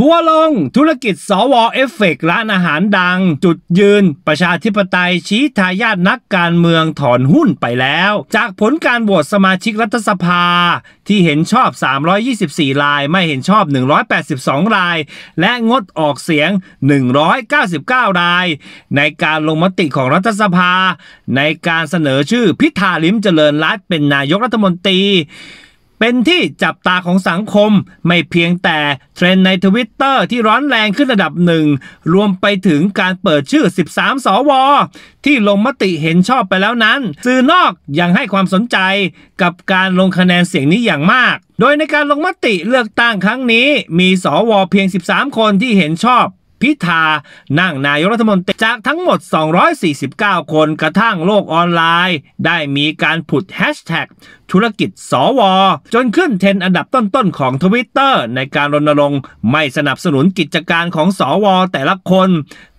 ทัวลงธุรกิจสวเอฟเฟกร้านอาหารดัง จุดยืนประชาธิปไตยชี้ทายาทนักการเมืองถอนหุ้นไปแล้ว จากผลการโหวตสมาชิกรัฐสภาที่เห็นชอบ 324ราย ไม่เห็นชอบ 182ราย และงดออกเสียง 199ราย ในการลงมติของรัฐสภา ในการเสนอชื่อพิธาลิมเจริญรัตเป็นนายกรัฐมนตรีเป็นที่จับตาของสังคมไม่เพียงแต่เทรนในทวิตเตอร์ที่ร้อนแรงขึ้นระดับหนึ่ง รวมไปถึงการเปิดชื่อ 13 สว ที่ลงมติเห็นชอบไปแล้วนั้นสื่อนอกยังให้ความสนใจกับการลงคะแนนเสียงนี้อย่างมาก โดยในการลงมติเลือกตั้งครั้งนี้มีสวเพียง 13 คนที่เห็นชอบพิธา นั่งนายกรัฐมนตรีจากทั้งหมด 249 คนกระทั่งโลกออนไลน์ ได้มีการผุดแฮชแท็กธุรกิจสอวอจนขึ้นเทรนอันดับต้นๆของทวิตเตอร์ในการรณรงค์ไม่สนับสนุนกิจการของสอวอแต่ละคน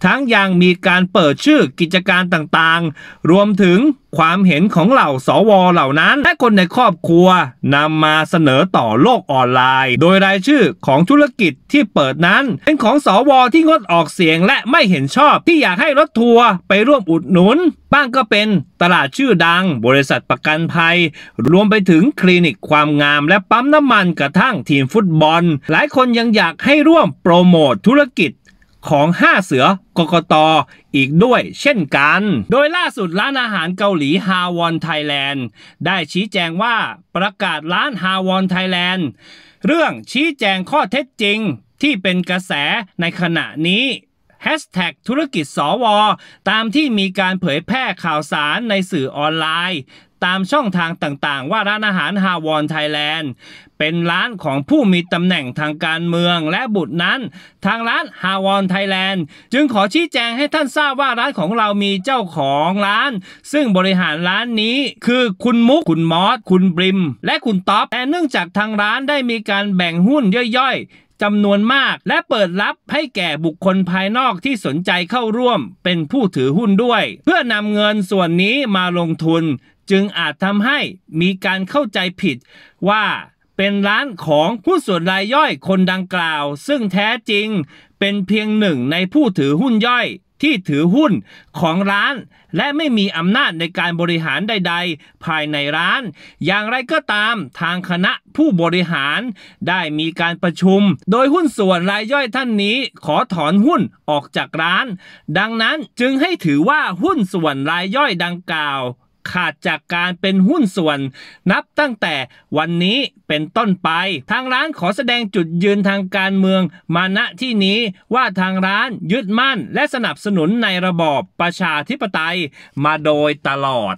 ทั้งยังมีการเปิดชื่อกิจการต่างๆ รวมถึงความเห็นของเหล่าสอวอเหล่านั้น และคนในครอบครัวนำมาเสนอต่อโลกออนไลน์ โดยรายชื่อของธุรกิจที่เปิดนั้นเป็นของสอวอที่งดออกเสียง และไม่เห็นชอบที่อยากให้รถทัวร์ไปร่วมอุดหนุน บ้างก็เป็นตลาดชื่อดังบริษัทประกันภัยรวมไปถึงคลินิกความงามและปั๊มน้ำมันกระทั่งทีมฟุตบอล หลายคนยังอยากให้ร่วมโปรโมทธุรกิจของ 5 เสือกกตออีกด้วยเช่นกัน โดยล่าสุดร้านอาหารเกาหลีฮาวอนไทยแลนด์ได้ชี้แจงว่าประกาศร้านฮาวอนไทยแลนด์เรื่องชี้แจงข้อเท็จจริงที่เป็นกระแสในขณะนี้ธุรกิจสว ตามที่มีการเผยแพร่ข่าวสารในสื่อออนไลน์ตามช่องทางต่างๆว่าร้านอาหารฮาวอนไทยแลนด์เป็นร้านของผู้มีตำแหน่งทางการเมืองและบุตรนั้น ทางร้านฮาวอนไทยแลนด์จึงขอชี้แจงให้ท่านทราบว่าร้านของเรามีเจ้าของร้าน ซึ่งบริหารร้านนี้คือคุณมุกคุณมอสคุณบริม และคุณท็อปแต่เนื่องจากทางร้านได้มีการแบ่งหุ้นย่อยๆจำนวนมากและเปิดรับให้แก่บุคคลภายนอกที่สนใจเข้าร่วมเป็นผู้ถือหุ้นด้วย เพื่อนำเงินส่วนนี้มาลงทุนจึงอาจทำให้มีการเข้าใจผิด ว่าเป็นร้านของผู้ส่วนรายย่อยคนดังกล่าว ซึ่งแท้จริง เป็นเพียงหนึ่งในผู้ถือหุ้นย่อยที่ถือหุ้นของร้าน และไม่มีอำนาจในการบริหารใด ๆ ภายในร้าน อย่างไรก็ตามทางคณะผู้บริหารได้มีการประชุมโดยหุ้นส่วนรายย่อยท่านนี้ขอถอนหุ้นออกจากร้าน ดังนั้นจึงให้ถือว่าหุ้นส่วนรายย่อยดังกล่าวขาดจากการเป็นหุ้นส่วนนับตั้งแต่วันนี้เป็นต้นไป ทางร้านขอแสดงจุดยืนทางการเมืองมาณที่นี้ว่าทางร้านยึดมั่นและสนับสนุนในระบอบประชาธิปไตยมาโดยตลอด